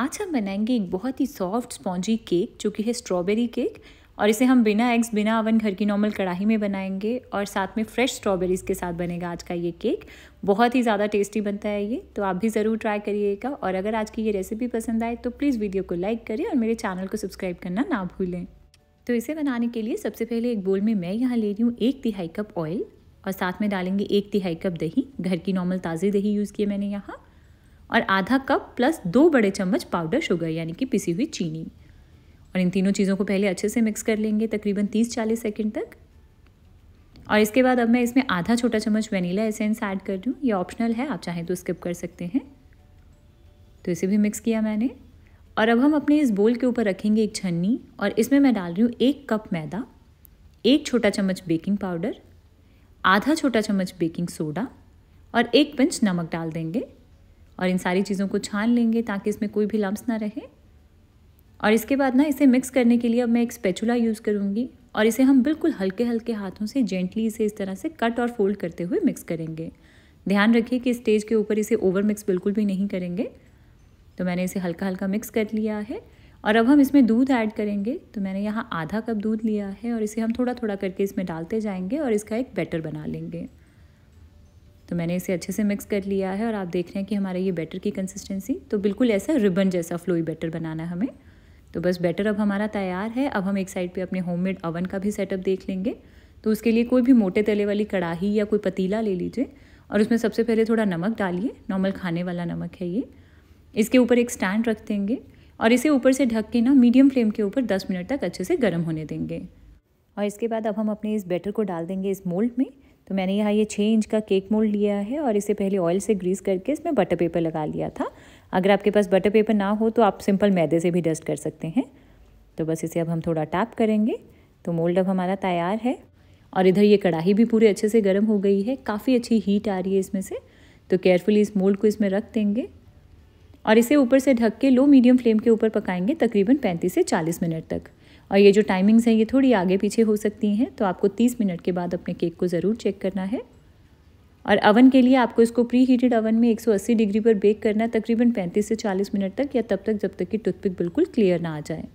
आज हम बनाएंगे एक बहुत ही सॉफ्ट स्पॉन्जी केक जो कि है स्ट्रॉबेरी केक और इसे हम बिना एग्स बिना अवन घर की नॉर्मल कढ़ाई में बनाएंगे और साथ में फ्रेश स्ट्रॉबेरीज़ के साथ बनेगा आज का ये केक बहुत ही ज़्यादा टेस्टी बनता है ये तो आप भी ज़रूर ट्राई करिएगा और अगर आज की ये रेसिपी पसंद आए तो प्लीज़ वीडियो को लाइक करें और मेरे चैनल को सब्सक्राइब करना ना भूलें तो इसे बनाने के लिए सबसे पहले एक बोल में मैं यहाँ ले रही हूँ एक तिहाई कप ऑयल और साथ में डालेंगे एक तिहाई कप दही घर की नॉर्मल ताज़ी दही यूज़ किए मैंने यहाँ और आधा कप प्लस दो बड़े चम्मच पाउडर शुगर यानी कि पिसी हुई चीनी और इन तीनों चीज़ों को पहले अच्छे से मिक्स कर लेंगे तकरीबन 30-40 सेकेंड तक और इसके बाद अब मैं इसमें आधा छोटा चम्मच वनीला एसेंस ऐड कर दूँ ये ऑप्शनल है आप चाहें तो स्किप कर सकते हैं तो इसे भी मिक्स किया मैंने और अब हम अपने इस बोल के ऊपर रखेंगे एक छन्नी और इसमें मैं डाल रही हूँ एक कप मैदा एक छोटा चम्मच बेकिंग पाउडर आधा छोटा चम्मच बेकिंग सोडा और एक पंच नमक डाल देंगे और इन सारी चीज़ों को छान लेंगे ताकि इसमें कोई भी लम्स ना रहे और इसके बाद ना इसे मिक्स करने के लिए अब मैं एक स्पेचुला यूज़ करूँगी और इसे हम बिल्कुल हल्के हल्के हाथों से जेंटली इसे इस तरह से कट और फोल्ड करते हुए मिक्स करेंगे ध्यान रखिए कि स्टेज के ऊपर इसे ओवर मिक्स बिल्कुल भी नहीं करेंगे तो मैंने इसे हल्का हल्का मिक्स कर लिया है और अब हम इसमें दूध ऐड करेंगे तो मैंने यहाँ आधा कप दूध लिया है और इसे हम थोड़ा थोड़ा करके इसमें डालते जाएंगे और इसका एक बैटर बना लेंगे तो मैंने इसे अच्छे से मिक्स कर लिया है और आप देख रहे हैं कि हमारा ये बैटर की कंसिस्टेंसी तो बिल्कुल ऐसा रिबन जैसा फ्लोई बैटर बनाना है हमें तो बस बैटर अब हमारा तैयार है अब हम एक साइड पे अपने होममेड अवन का भी सेटअप देख लेंगे तो उसके लिए कोई भी मोटे तले वाली कढ़ाही या कोई पतीला ले लीजिए और उसमें सबसे पहले थोड़ा नमक डालिए नॉर्मल खाने वाला नमक है ये इसके ऊपर एक स्टैंड रख देंगे और इसे ऊपर से ढक के ना मीडियम फ्लेम के ऊपर 10 मिनट तक अच्छे से गर्म होने देंगे और इसके बाद अब हम अपने इस बैटर को डाल देंगे इस मोल्ड में तो मैंने यहाँ ये छः इंच का केक मोल्ड लिया है और इसे पहले ऑयल से ग्रीस करके इसमें बटर पेपर लगा लिया था अगर आपके पास बटर पेपर ना हो तो आप सिंपल मैदे से भी डस्ट कर सकते हैं तो बस इसे अब हम थोड़ा टैप करेंगे तो मोल्ड अब हमारा तैयार है और इधर ये कढ़ाई भी पूरे अच्छे से गर्म हो गई है काफ़ी अच्छी हीट आ रही है इसमें से तो केयरफुली इस मोल्ड को इसमें रख देंगे और इसे ऊपर से ढक के लो मीडियम फ्लेम के ऊपर पकाएंगे तकरीबन 35 से 40 मिनट तक और ये जो टाइमिंग्स हैं ये थोड़ी आगे पीछे हो सकती हैं तो आपको तीस मिनट के बाद अपने केक को ज़रूर चेक करना है और अवन के लिए आपको इसको प्री हीटेड अवन में 180 डिग्री पर बेक करना है तकरीबन 35 से 40 मिनट तक या तब तक जब तक कि टूथपिक बिल्कुल क्लियर ना आ जाए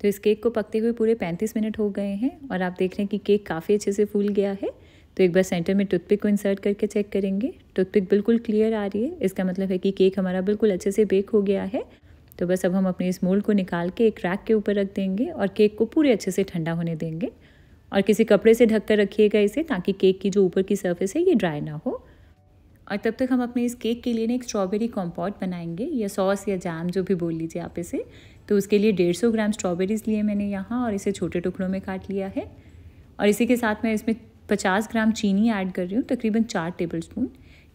तो इस केक को पकते हुए पूरे 35 मिनट हो गए हैं और आप देख रहे हैं कि केक काफ़ी अच्छे से फूल गया है तो एक बार सेंटर में टूथपिक को इंसर्ट करके चेक करेंगे टूथपिक बिल्कुल क्लियर आ रही है इसका मतलब है कि केक हमारा बिल्कुल अच्छे से बेक हो गया है तो बस अब हम अपने इस मोल्ड को निकाल के एक रैक के ऊपर रख देंगे और केक को पूरे अच्छे से ठंडा होने देंगे और किसी कपड़े से ढक कर रखिएगा इसे ताकि केक की जो ऊपर की सर्फेस है ये ड्राई ना हो और तब तक हम अपने इस केक के लिए ना एक स्ट्रॉबेरी कॉम्पॉट बनाएंगे या सॉस या जैम जो भी बोल लीजिए आप इसे तो उसके लिए डेढ़ सौ ग्राम स्ट्रॉबेरीज़ लिए मैंने यहाँ और इसे छोटे टुकड़ों में काट लिया है और इसी के साथ मैं इसमें पचास ग्राम चीनी ऐड कर रही हूँ तकरीबन चार टेबल स्पून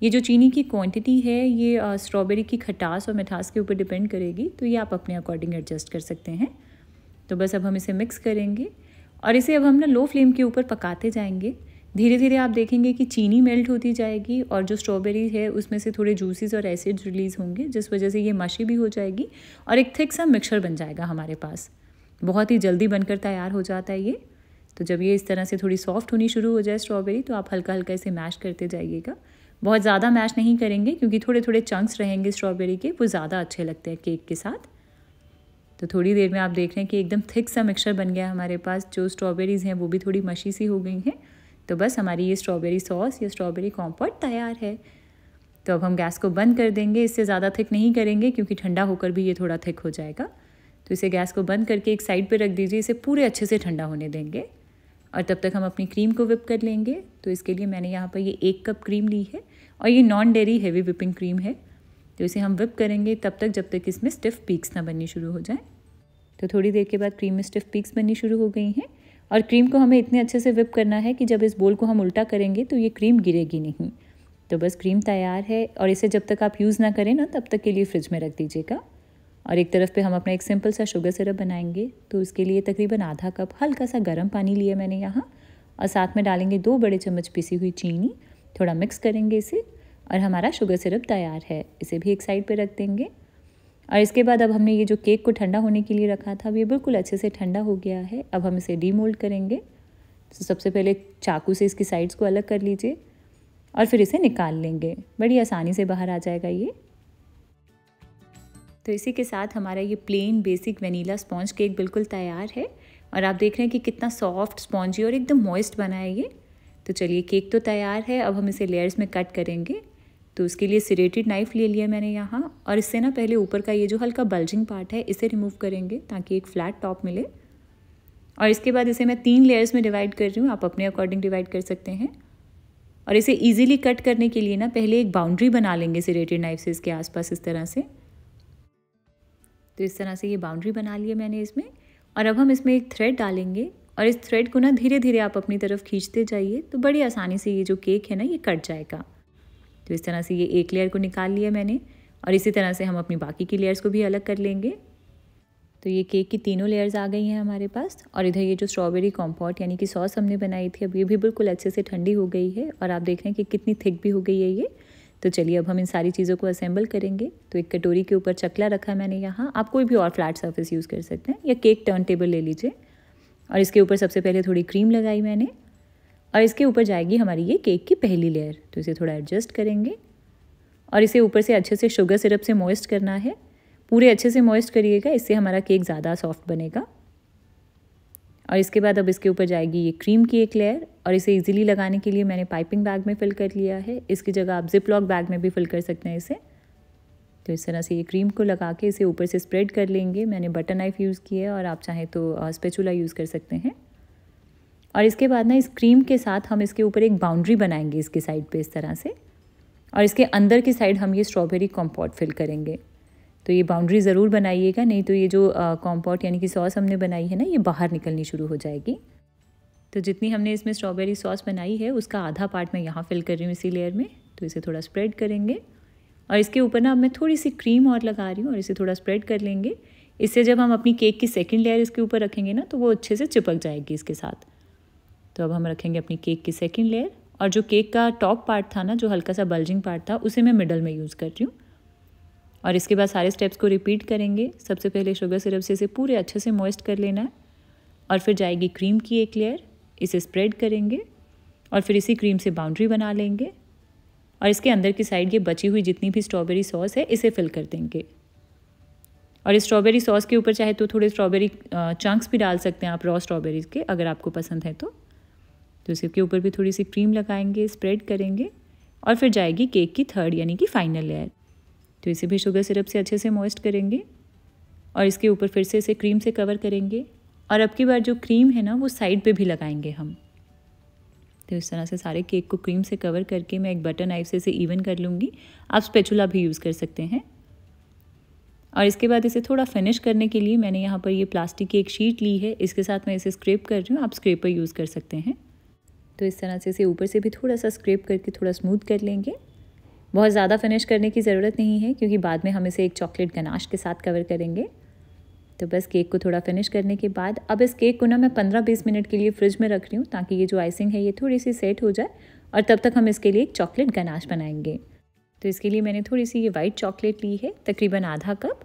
ये जो चीनी की क्वांटिटी है ये स्ट्रॉबेरी की खटास और मिठास के ऊपर डिपेंड करेगी तो ये आप अपने अकॉर्डिंग एडजस्ट कर सकते हैं तो बस अब हम इसे मिक्स करेंगे और इसे अब हम ना लो फ्लेम के ऊपर पकाते जाएंगे धीरे धीरे आप देखेंगे कि चीनी मेल्ट होती जाएगी और जो स्ट्रॉबेरी है उसमें से थोड़े जूसेस और एसिड्स रिलीज़ होंगे जिस वजह से ये मशी भी हो जाएगी और एक थिक सा मिक्सचर बन जाएगा हमारे पास बहुत ही जल्दी बनकर तैयार हो जाता है ये तो जब ये इस तरह से थोड़ी सॉफ्ट होनी शुरू हो जाए स्ट्रॉबेरी तो आप हल्का हल्का इसे मैश करते जाइएगा बहुत ज़्यादा मैश नहीं करेंगे क्योंकि थोड़े थोड़े चंक्स रहेंगे स्ट्रॉबेरी के वो ज़्यादा अच्छे लगते हैं केक के साथ तो थोड़ी देर में आप देख रहे हैं कि एकदम थिक सा मिक्सचर बन गया हमारे पास जो स्ट्रॉबेरीज़ हैं वो भी थोड़ी मशी सी हो गई हैं तो बस हमारी ये स्ट्रॉबेरी सॉस या स्ट्रॉबेरी कॉम्पोट तैयार है तो अब हम गैस को बंद कर देंगे इससे ज़्यादा थिक नहीं करेंगे क्योंकि ठंडा होकर भी ये थोड़ा थिक हो जाएगा तो इसे गैस को बंद करके एक साइड पर रख दीजिए इसे पूरे अच्छे से ठंडा होने देंगे और तब तक हम अपनी क्रीम को विप कर लेंगे तो इसके लिए मैंने यहाँ पर ये एक कप क्रीम ली है और ये non dairy heavy whipping cream है तो इसे हम विप करेंगे तब तक जब तक इसमें स्टिफ पीक्स ना बननी शुरू हो जाए तो थोड़ी देर के बाद क्रीम में स्टिफ पीक्स बननी शुरू हो गई हैं और क्रीम को हमें इतने अच्छे से विप करना है कि जब इस बोल को हम उल्टा करेंगे तो ये क्रीम गिरेगी नहीं तो बस क्रीम तैयार है और इसे जब तक आप यूज़ ना करें ना तब तक के लिए फ्रिज में रख दीजिएगा और एक तरफ पे हम अपना एक सिंपल सा शुगर सिरप बनाएंगे तो उसके लिए तकरीबन आधा कप हल्का सा गर्म पानी लिया मैंने यहाँ और साथ में डालेंगे दो बड़े चम्मच पिसी हुई चीनी थोड़ा मिक्स करेंगे इसे और हमारा शुगर सिरप तैयार है इसे भी एक साइड पर रख देंगे और इसके बाद अब हमने ये जो केक को ठंडा होने के लिए रखा था अब ये बिल्कुल अच्छे से ठंडा हो गया है अब हम इसे डीमोल्ड करेंगे तो सबसे पहले चाकू से इसकी साइड्स को अलग कर लीजिए और फिर इसे निकाल लेंगे बड़ी आसानी से बाहर आ जाएगा ये तो इसी के साथ हमारा ये plain basic vanilla sponge cake बिल्कुल तैयार है और आप देख रहे हैं कि कितना सॉफ्ट स्पॉन्जी और एकदम मॉइस्ट बना है ये तो चलिए केक तो तैयार है अब हम इसे लेयर्स में कट करेंगे तो उसके लिए सिरेटेड नाइफ़ ले लिया मैंने यहाँ और इससे ना पहले ऊपर का ये जो हल्का बल्जिंग पार्ट है इसे रिमूव करेंगे ताकि एक फ्लैट टॉप मिले और इसके बाद इसे मैं तीन लेयर्स में डिवाइड कर रही हूँ आप अपने अकॉर्डिंग डिवाइड कर सकते हैं और इसे ईजिली कट करने के लिए ना पहले एक बाउंड्री बना लेंगे सिरेटेड नाइफ से इसके आसपास इस तरह से तो इस तरह से ये बाउंड्री बना ली है मैंने इसमें और अब हम इसमें एक थ्रेड डालेंगे और इस थ्रेड को ना धीरे धीरे आप अपनी तरफ खींचते जाइए तो बड़ी आसानी से ये जो केक है ना ये कट जाएगा तो इस तरह से ये एक लेयर को निकाल लिया मैंने और इसी तरह से हम अपनी बाकी की लेयर्स को भी अलग कर लेंगे तो ये केक की तीनों लेयर्स आ गई हैं हमारे पास और इधर ये जो स्ट्रॉबेरी कॉम्पॉट यानी कि सॉस हमने बनाई थी अब ये भी बिल्कुल अच्छे से ठंडी हो गई है और आप देख रहे हैं कि कितनी थिक भी हो गई है ये तो चलिए अब हम इन सारी चीज़ों को असेंबल करेंगे तो एक कटोरी के ऊपर चकला रखा मैंने यहाँ आप कोई भी और फ्लैट सर्फेस यूज़ कर सकते हैं या केक टर्न टेबल ले लीजिए और इसके ऊपर सबसे पहले थोड़ी क्रीम लगाई मैंने और इसके ऊपर जाएगी हमारी ये केक की पहली लेयर तो इसे थोड़ा एडजस्ट करेंगे और इसे ऊपर से अच्छे से शुगर सिरप से मॉइस्ट करना है पूरे अच्छे से मॉइस्ट करिएगा इससे हमारा केक ज़्यादा सॉफ्ट बनेगा और इसके बाद अब इसके ऊपर जाएगी ये क्रीम की एक लेयर और इसे इजीली लगाने के लिए मैंने पाइपिंग बैग में फिल कर लिया है इसकी जगह आप जिप लॉक बैग में भी फिल कर सकते हैं इसे तो इस तरह से ये क्रीम को लगा के इसे ऊपर से स्प्रेड कर लेंगे मैंने बटर नाइफ़ यूज़ किया है और आप चाहें तो स्पेचुला यूज़ कर सकते हैं और इसके बाद ना इस क्रीम के साथ हम इसके ऊपर एक बाउंड्री बनाएंगे इसके साइड पर इस तरह से और इसके अंदर की साइड हम ये स्ट्रॉबेरी कॉम्पॉट फिल करेंगे तो ये बाउंड्री ज़रूर बनाइएगा नहीं तो ये जो कॉम्पॉट यानी कि सॉस हमने बनाई है ना ये बाहर निकलनी शुरू हो जाएगी तो जितनी हमने इसमें स्ट्रॉबेरी सॉस बनाई है उसका आधा पार्ट मैं यहाँ फिल कर रही हूँ इसी लेयर में तो इसे थोड़ा स्प्रेड करेंगे और इसके ऊपर ना अब मैं थोड़ी सी क्रीम और लगा रही हूँ और इसे थोड़ा स्प्रेड कर लेंगे इससे जब हम अपनी केक की सेकेंड लेयर इसके ऊपर रखेंगे ना तो वो अच्छे से चिपक जाएगी इसके साथ तो अब हम रखेंगे अपनी केक की सेकेंड लेयर और जो केक का टॉप पार्ट था ना जो हल्का सा बल्जिंग पार्ट था उसे मैं मिडल में यूज़ कर रही हूँ और इसके बाद सारे स्टेप्स को रिपीट करेंगे सबसे पहले शुगर सिरप से इसे पूरे अच्छे से मॉइस्ट कर लेना है और फिर जाएगी क्रीम की एक लेयर इसे स्प्रेड करेंगे और फिर इसी क्रीम से बाउंड्री बना लेंगे और इसके अंदर की साइड ये बची हुई जितनी भी स्ट्रॉबेरी सॉस है इसे फिल कर देंगे और इस स्ट्रॉबेरी सॉस के ऊपर चाहे तो थोड़े स्ट्रॉबेरी चंक्स भी डाल सकते हैं आप रॉ स्ट्रॉबेरीज के अगर आपको पसंद है तो तो इसके ऊपर भी थोड़ी सी क्रीम लगाएंगे स्प्रेड करेंगे और फिर जाएगी केक की थर्ड यानी कि फाइनल लेयर तो इसे भी शुगर सिरप से अच्छे से मॉइस्ट करेंगे और इसके ऊपर फिर से इसे क्रीम से कवर करेंगे और अब की बार जो क्रीम है ना वो साइड पे भी लगाएंगे हम तो इस तरह से सारे केक को क्रीम से कवर करके मैं एक बटर नाइफ से इसे इवन कर लूँगी आप स्पेचुला भी यूज़ कर सकते हैं और इसके बाद इसे थोड़ा फिनिश करने के लिए मैंने यहाँ पर ये प्लास्टिक की एक शीट ली है इसके साथ मैं इसे स्क्रेप कर रही हूँ आप स्क्रेपर यूज़ कर सकते हैं तो इस तरह से इसे ऊपर से भी थोड़ा सा स्क्रेप करके थोड़ा स्मूथ कर लेंगे बहुत ज़्यादा फिनिश करने की ज़रूरत नहीं है क्योंकि बाद में हम इसे एक चॉकलेट गनाश के साथ कवर करेंगे तो बस केक को थोड़ा फिनिश करने के बाद अब इस केक को ना मैं पंद्रह बीस मिनट के लिए फ्रिज में रख रही हूँ ताकि ये जो आइसिंग है ये थोड़ी सी सेट हो जाए और तब तक हम इसके लिए एक चॉकलेट गनाश बनाएंगे तो इसके लिए मैंने थोड़ी सी ये वाइट चॉकलेट ली है तकरीबन आधा कप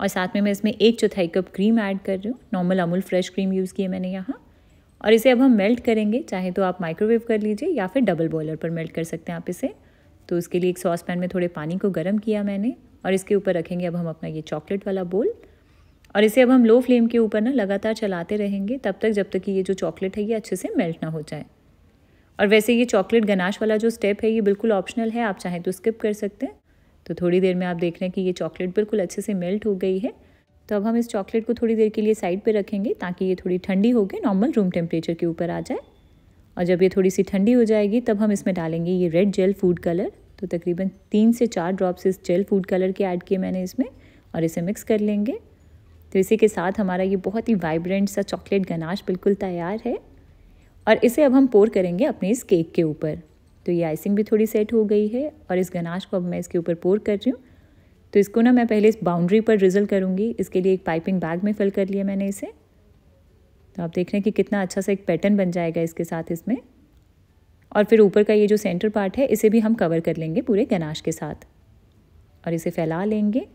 और साथ में मैं इसमें एक चौथाई कप क्रीम ऐड कर रही हूँ normal Amul fresh cream use की है मैंने यहाँ और इसे अब हम मेल्ट करेंगे चाहे तो आप माइक्रोवेव कर लीजिए या फिर डबल बॉयलर पर मेल्ट कर सकते हैं आप इसे तो उसके लिए एक सॉस पैन में थोड़े पानी को गर्म किया मैंने और इसके ऊपर रखेंगे अब हम अपना ये चॉकलेट वाला बोल और इसे अब हम लो फ्लेम के ऊपर ना लगातार चलाते रहेंगे तब तक जब तक कि ये जो चॉकलेट है ये अच्छे से मेल्ट ना हो जाए और वैसे ये चॉकलेट गनाश वाला जो स्टेप है ये बिल्कुल ऑप्शनल है आप चाहें तो स्किप कर सकते हैं तो थोड़ी देर में आप देख रहे हैं कि ये चॉकलेट बिल्कुल अच्छे से मेल्ट हो गई है तो अब हम इस चॉकलेट को थोड़ी देर के लिए साइड पर रखेंगे ताकि ये थोड़ी ठंडी होकर नॉर्मल रूम टेम्परेचर के ऊपर आ जाए और जब ये थोड़ी सी ठंडी हो जाएगी तब हम इसमें डालेंगे ये रेड जेल फूड कलर तो तकरीबन तीन से चार ड्रॉप्स इस जेल फूड कलर के ऐड किए मैंने इसमें और इसे मिक्स कर लेंगे तो इसी के साथ हमारा ये बहुत ही वाइब्रेंट सा चॉकलेट गनाश बिल्कुल तैयार है और इसे अब हम पोर करेंगे अपने इस केक के ऊपर तो ये आइसिंग भी थोड़ी सेट हो गई है और इस गनाश को अब मैं इसके ऊपर पोर कर रही हूँ तो इसको ना मैं पहले इस बाउंड्री पर रिजल करूँगी इसके लिए एक पाइपिंग बैग में फिल कर लिया मैंने इसे तो आप देख रहे हैं कि कितना अच्छा सा एक पैटर्न बन जाएगा इसके साथ इसमें और फिर ऊपर का ये जो सेंटर पार्ट है इसे भी हम कवर कर लेंगे पूरे गनाश के साथ और इसे फैला लेंगे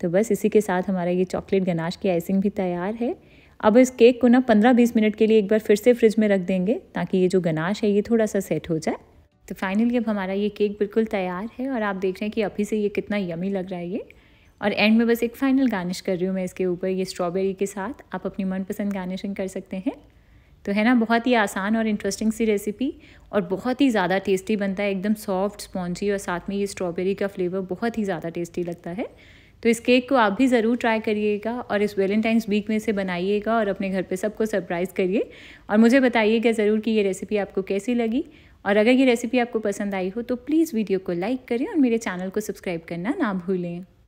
तो बस इसी के साथ हमारा ये चॉकलेट गनाश की आइसिंग भी तैयार है अब इस केक को ना 15-20 मिनट के लिए एक बार फिर से फ्रिज में रख देंगे ताकि ये जो गनाश है ये थोड़ा सा सेट हो जाए तो फाइनली अब हमारा ये केक बिल्कुल तैयार है और आप देख रहे हैं कि अभी से ये कितना यमी लग रहा है ये और एंड में बस एक फाइनल गार्निश कर रही हूँ मैं इसके ऊपर ये स्ट्रॉबेरी के साथ आप अपनी मनपसंद गार्निशिंग कर सकते हैं तो है ना बहुत ही आसान और इंटरेस्टिंग सी रेसिपी और बहुत ही ज़्यादा टेस्टी बनता है एकदम सॉफ्ट स्पॉन्जी और साथ में ये स्ट्रॉबेरी का फ्लेवर बहुत ही ज़्यादा टेस्टी लगता है तो इस केक को आप भी ज़रूर ट्राई करिएगा और इस वैलेंटाइंस वीक में से बनाइएगा और अपने घर पे सबको सरप्राइज़ करिए और मुझे बताइएगा ज़रूर कि ये रेसिपी आपको कैसी लगी और अगर ये रेसिपी आपको पसंद आई हो तो प्लीज़ वीडियो को लाइक करें और मेरे चैनल को सब्सक्राइब करना ना भूलें